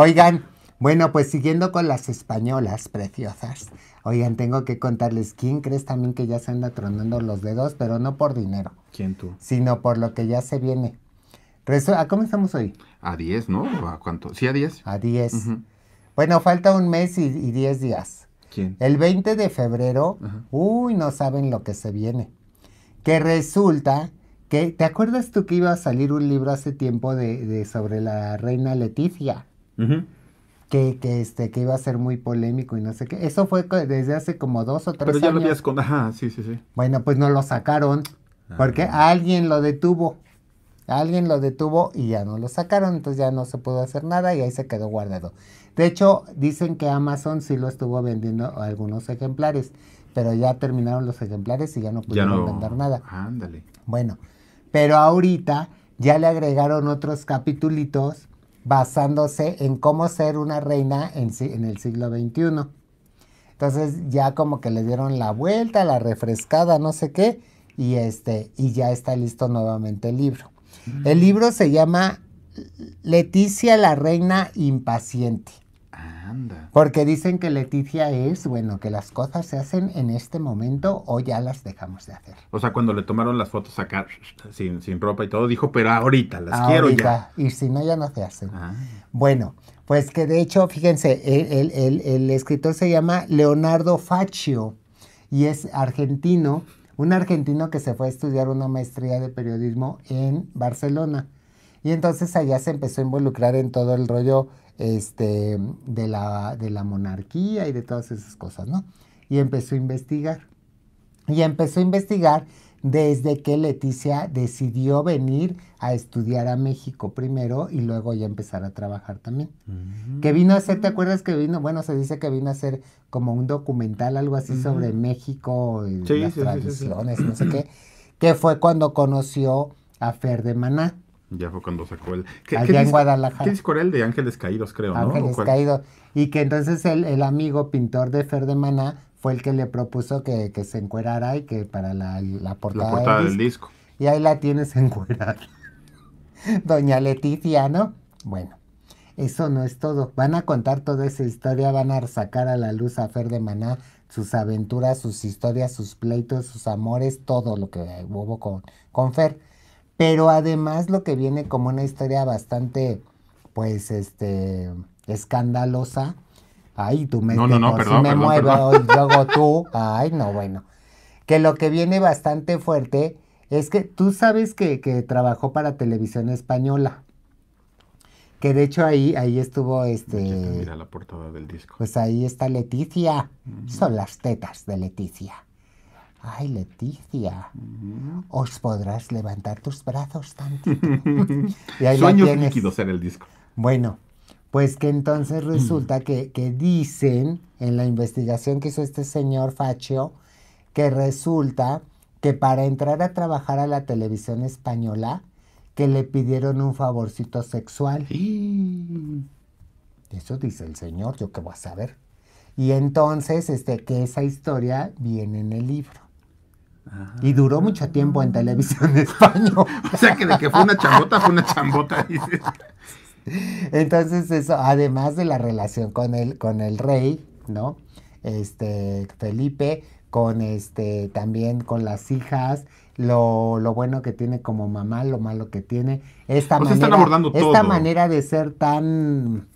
Oigan, bueno, pues siguiendo con las españolas preciosas. Oigan, tengo que contarles, ¿quién crees también que ya se anda tronando los dedos? Pero no por dinero. ¿Quién tú? Sino por lo que ya se viene. ¿A cómo estamos hoy? A 10, ¿no? ¿A cuánto? Sí, a 10. A 10. Bueno, falta un mes y 10 días. ¿Quién? El 20 de febrero, uy, no saben lo que se viene. Que resulta que, ¿te acuerdas tú que iba a salir un libro hace tiempo de, sobre la reina Leticia? Que, que, este, que iba a ser muy polémico y no sé qué. Eso fue desde hace como dos o tres años. Pero ya lo Ajá, sí, sí, sí. Bueno, pues no lo sacaron ah. porque alguien lo detuvo. Alguien lo detuvo y ya no lo sacaron, entonces ya no se pudo hacer nada y ahí se quedó guardado. De hecho, dicen que Amazon sí lo estuvo vendiendo algunos ejemplares, pero ya terminaron los ejemplares y ya no pudieron vender nada. Ándale. Bueno, pero ahorita ya le agregaron otros capitulitos basándose en cómo ser una reina en, el siglo XXI. Entonces ya como que le dieron la vuelta, la refrescada, no sé qué, y, este, y ya está listo nuevamente el libro. El mm. libro se llama Leticia la Reina Impaciente. Porque dicen que Leticia es, bueno, que las cosas se hacen en este momento o ya las dejamos de hacer. O sea, cuando le tomaron las fotos acá sin, ropa y todo, dijo, pero ahorita las ah, quiero ya. Y si no, ya no se hacen. Ah. Bueno, pues que de hecho, fíjense, el, el escritor se llama Leonardo Faccio y es argentino, un argentino que se fue a estudiar una maestría de periodismo en Barcelona. Y entonces allá se empezó a involucrar en todo el rollo este, de, la, de la monarquía y de todas esas cosas, ¿no? Y empezó a investigar. Y empezó a investigar desde que Leticia decidió venir a estudiar a México primero y luego ya empezar a trabajar también. Mm. Que vino a hacer, ¿te acuerdas que vino? Bueno, se dice que vino a hacer como un documental, algo así sobre México, y las tradiciones, no sé qué. Que fue cuando conoció a Fer de Maná. Ya fue cuando sacó el. ¿Qué, allá en Guadalajara. disco el de Ángeles Caídos, creo, Ángeles Caídos. Y que entonces el, amigo pintor de Fer de Maná fue el que le propuso que, se encuerara y que para la, la portada, del, disco. Y ahí la tienes encuerada. Doña Leticia, ¿no? Bueno, eso no es todo. Van a contar toda esa historia, van a sacar a la luz a Fer de Maná sus aventuras, sus historias, sus pleitos, sus amores, todo lo que hubo con, con Fer. Pero además lo que viene como una historia bastante, pues, este, escandalosa. Ay, tú me... No, no, no, perdón, me luego tú. Ay, no, bueno. Que lo que viene bastante fuerte es que tú sabes que, trabajó para Televisión Española. Que de hecho ahí, ahí estuvo este. Mira la portada del disco. Pues ahí está Leticia. Son las tetas de Leticia ay Leticia, os podrás levantar tus brazos tantito. y Sueños líquidos en el disco. Bueno, pues que entonces mm. resulta que, dicen en la investigación que hizo este señor Facho, que resulta que para entrar a trabajar a la televisión española, que le pidieron un favorcito sexual. Eso dice el señor, yo qué voy a saber. Y entonces, este, que esa historia viene en el libro. Y duró mucho tiempo en televisión de España. o sea que de que fue una chambota, fue una chambota, Entonces, eso, además de la relación con el, con el rey, ¿no? Este, Felipe, con este, también con las hijas, lo, lo bueno que tiene como mamá, lo malo que tiene. Esta, manera, abordando esta manera de ser tan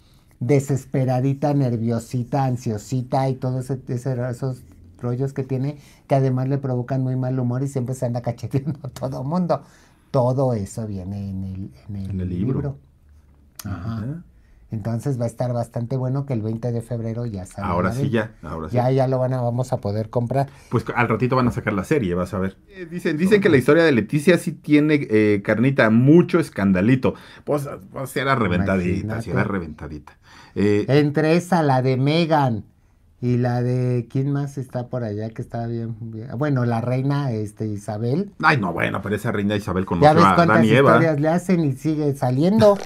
desesperadita, nerviosita, ansiosita y todo ese esos rollos que tiene, que además le provocan muy mal humor y siempre se anda cacheteando a todo mundo. Todo eso viene en el, libro. Entonces va a estar bastante bueno que el 20 de febrero ya salga. Ahora sí, ya, ahora Ya, ya lo van a, vamos a poder comprar. Pues al ratito van a sacar la serie, vas a ver. Eh, dicen dicen que la historia de Leticia sí tiene, eh, carnita, mucho escandalito. Pues, será pues, reventadita, reventadita. Eh, Entre esa, la de Megan. Y la de quién más está por allá que está bien, bueno, la reina este Isabel. Ay, no, bueno, pero esa reina Isabel con a historias le hacen y sigue saliendo.